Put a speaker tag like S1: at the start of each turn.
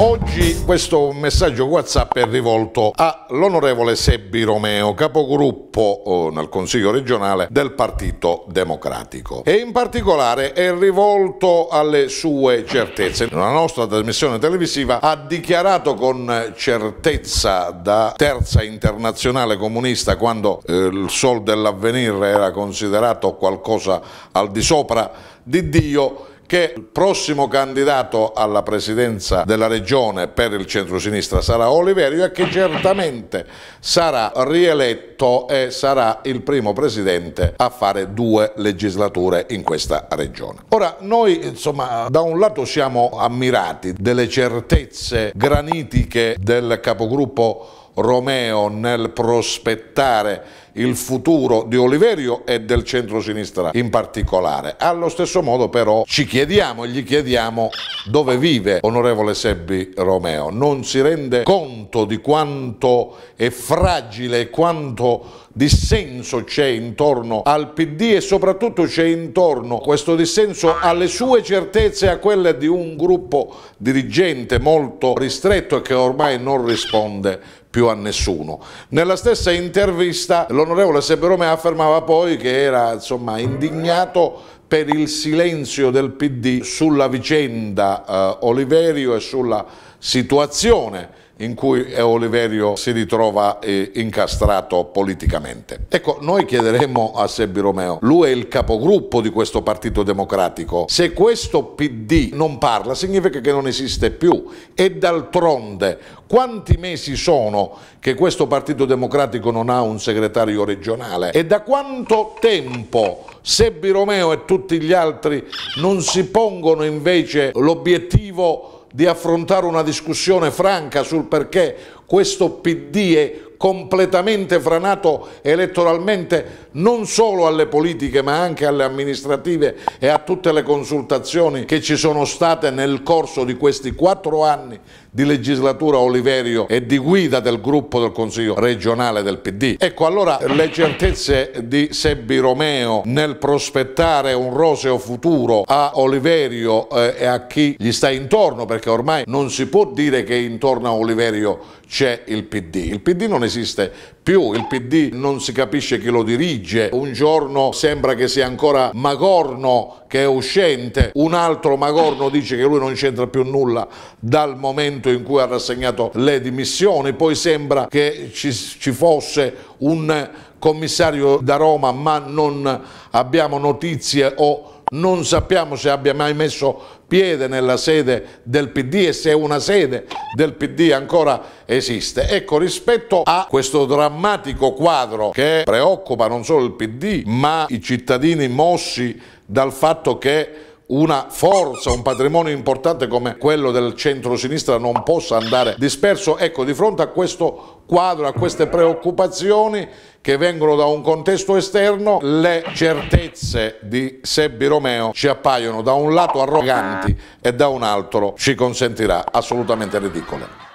S1: Oggi questo messaggio WhatsApp è rivolto all'onorevole Sebbi Romeo, capogruppo eh, nel Consiglio regionale del Partito Democratico e in particolare è rivolto alle sue certezze. La nostra trasmissione televisiva ha dichiarato con certezza da terza internazionale comunista quando eh, il sol dell'avvenire era considerato qualcosa al di sopra di Dio che il prossimo candidato alla presidenza della regione per il centrosinistra sarà Oliverio e che certamente sarà rieletto e sarà il primo presidente a fare due legislature in questa regione. Ora noi insomma da un lato siamo ammirati delle certezze granitiche del capogruppo Romeo nel prospettare il futuro di Oliverio e del centrosinistra in particolare. Allo stesso modo però ci chiediamo e gli chiediamo dove vive onorevole Sebbi Romeo. Non si rende conto di quanto è fragile e quanto dissenso c'è intorno al PD e soprattutto c'è intorno questo dissenso alle sue certezze e a quelle di un gruppo dirigente molto ristretto e che ormai non risponde più a nessuno. Nella stessa intervista l'onorevole Seberome affermava poi che era insomma, indignato per il silenzio del PD sulla vicenda eh, Oliverio e sulla situazione in cui Oliverio si ritrova eh, incastrato politicamente. Ecco, noi chiederemo a Sebbi Romeo, lui è il capogruppo di questo Partito Democratico, se questo PD non parla significa che non esiste più e d'altronde quanti mesi sono che questo Partito Democratico non ha un segretario regionale e da quanto tempo Sebbi Romeo e tutti gli altri non si pongono invece l'obiettivo di affrontare una discussione franca sul perché questo PD è completamente franato elettoralmente non solo alle politiche ma anche alle amministrative e a tutte le consultazioni che ci sono state nel corso di questi quattro anni di legislatura Oliverio e di guida del gruppo del Consiglio regionale del PD. Ecco allora le certezze di Sebbi Romeo nel prospettare un roseo futuro a Oliverio eh, e a chi gli sta intorno perché ormai non si può dire che intorno a Oliverio c'è il PD. Il PD non è esiste più, il PD non si capisce chi lo dirige, un giorno sembra che sia ancora Magorno che è uscente, un altro Magorno dice che lui non c'entra più nulla dal momento in cui ha rassegnato le dimissioni, poi sembra che ci, ci fosse un commissario da Roma ma non abbiamo notizie o non sappiamo se abbia mai messo piede nella sede del PD e se una sede del PD ancora esiste. Ecco, rispetto a questo drammatico quadro che preoccupa non solo il PD ma i cittadini mossi dal fatto che una forza, un patrimonio importante come quello del centro-sinistra non possa andare disperso. Ecco, di fronte a questo quadro, a queste preoccupazioni che vengono da un contesto esterno, le certezze di Sebbi Romeo ci appaiono da un lato arroganti e da un altro ci consentirà assolutamente ridicole.